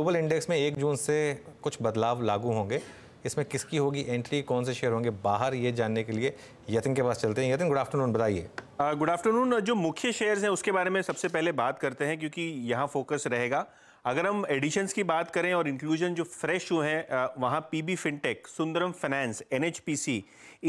global index में एक जून से कुछ बदलाव लागू होंगे इसमें किसकी होगी एंट्री कौन से शेयर होंगे बाहर ये जानने के लिए यतिन के पास चलते हैं यतिन गुड आफ्टरनून बताइए गुड आफ्टरनून जो मुख्य शेयर्स हैं उसके बारे में सबसे पहले बात करते हैं क्योंकि यहाँ फोकस रहेगा अगर हम एडिशंस की बात करें और इंक्लूजन जो फ्रेश हुए हैं वहाँ PB fintech Sundaram finance NHPC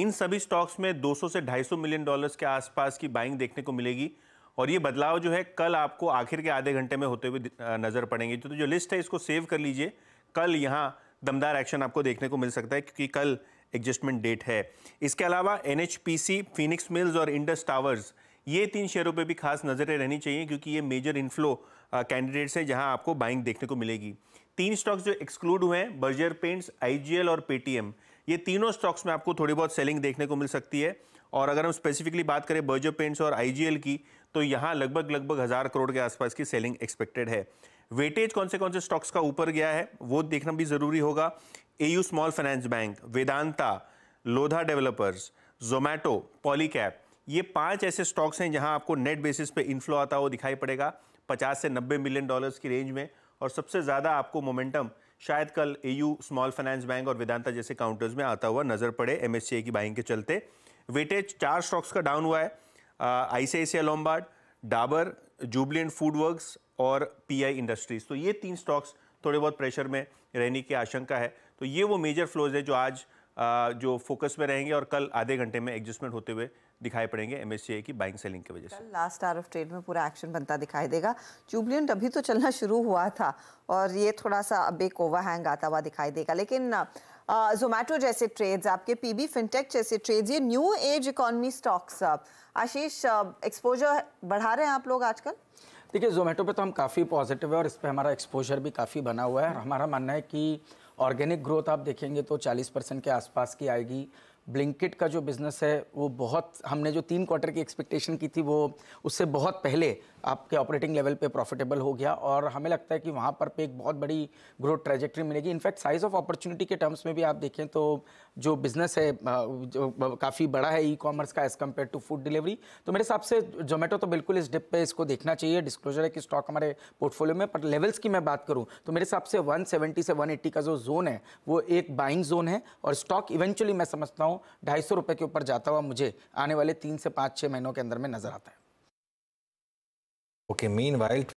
इन सभी स्टॉक्स में 200 से 250 मिलियन डॉलर्स के आसपास की बाइंग देखने को मिलेगी और ये बदलाव जो है कल आपको आखिर के आधे घंटे में होते हुए नज़र पड़ेंगे तो, तो जो लिस्ट है इसको सेव कर लीजिए कल यहाँ दमदार एक्शन आपको देखने को मिल सकता है क्योंकि कल एडजस्टमेंट डेट है इसके अलावा एन फिनिक्स मिल्स और इंडस टावर्स ये तीन शेयरों पे भी खास नज़रें रहनी चाहिए क्योंकि ये मेजर इनफ्लो कैंडिडेट्स हैं जहां आपको बाइंग देखने को मिलेगी तीन स्टॉक्स जो एक्सक्लूड हुए हैं बर्जर पेंट्स आईजीएल और पेटीएम ये तीनों स्टॉक्स में आपको थोड़ी बहुत सेलिंग देखने को मिल सकती है और अगर हम स्पेसिफिकली बात करें बर्जो पेंट्स और आई की तो यहाँ लगभग लगभग हज़ार करोड़ के आसपास की सेलिंग एक्सपेक्टेड है वेटेज कौन से कौन से स्टॉक्स का ऊपर गया है वो देखना भी ज़रूरी होगा a small finance bank Vedanta Lodha developers Zomato Polycab ये पांच ऐसे स्टॉक्स हैं जहां आपको नेट बेसिस पे इन्फ्लो आता हुआ दिखाई पड़ेगा 50 से 90 मिलियन डॉलर्स की रेंज में और सबसे ज़्यादा आपको मोमेंटम शायद कल एयू स्मॉल फाइनेंस बैंक और वेदांता जैसे काउंटर्स में आता हुआ नजर पड़े एमएससीआई की बाइंग के चलते वेटेज चार स्टॉक्स का डाउन हुआ है आईसीआईसीआई लॉम्बार्ड डाबर जूबलियन फूड वर्क्स और पीआई इंडस्ट्रीज तो ये तीन स्टॉक्स थोड़े बहुत प्रेशर में रहने की आशंका है तो ये वो मेजर फ्लोज है जो आज जो फोकस में रहेंगे और कल आधे घंटे में एडजस्टमेंट होते हुए दिखाई पड़ेंगे एम की बाइंग सेलिंग की वजह से लास्ट आर ऑफ ट्रेड में पूरा एक्शन बनता दिखाई देगा जुबलियंट अभी तो चलना शुरू हुआ था और ये थोड़ा सा अब एक ओवरहैंग आता हुआ दिखाई देगा लेकिन जोमेटो जैसे ट्रेड्स आपके पीबी फिनटेक जैसे ट्रेड्स ये new age economy stocks Ashish exposure बढ़ा रहे हैं आप लोग आजकल देखिए जोमेटो पे तो हम काफ़ी पॉजिटिव है और इस पर हमारा एक्सपोजर भी काफ़ी बना हुआ है और हमारा मानना है कि ऑर्गेनिक ग्रोथ आप देखेंगे तो 40 परसेंट के आसपास की आएगी ब्लिंकिट का जो बिज़नेस है वो बहुत हमने जो तीन क्वार्टर की एक्सपेक्टेशन की थी वो उससे बहुत पहले आपके ऑपरेटिंग लेवल पे प्रॉफिटेबल हो गया और हमें लगता है कि वहाँ पर पे एक बहुत बड़ी ग्रोथ ट्रेजेक्ट्री मिलेगी इनफैक्ट साइज ऑफ अपॉर्चुनिटी के टर्म्स में भी आप देखें तो जो बिज़नेस है काफ़ी बड़ा है ई कॉमर्स का as compare to food delivery तो मेरे हिसाब से जोमेटो तो बिल्कुल इस डिप पे इसको देखना चाहिए डिस्क्लोजर है कि स्टॉक हमारे पोर्टफोलियो में पर लेवल्स की मैं बात करूँ तो मेरे हिसाब से वन से वन का जो जोन है वो एक बाइंग जोन है और स्टॉक इवेंचुअली मैं समझता हूँ ढाई सौ के ऊपर जाता हुआ मुझे आने वाले तीन से पाँच छः महीनों के अंदर में नज़र आता है Okay, meanwhile,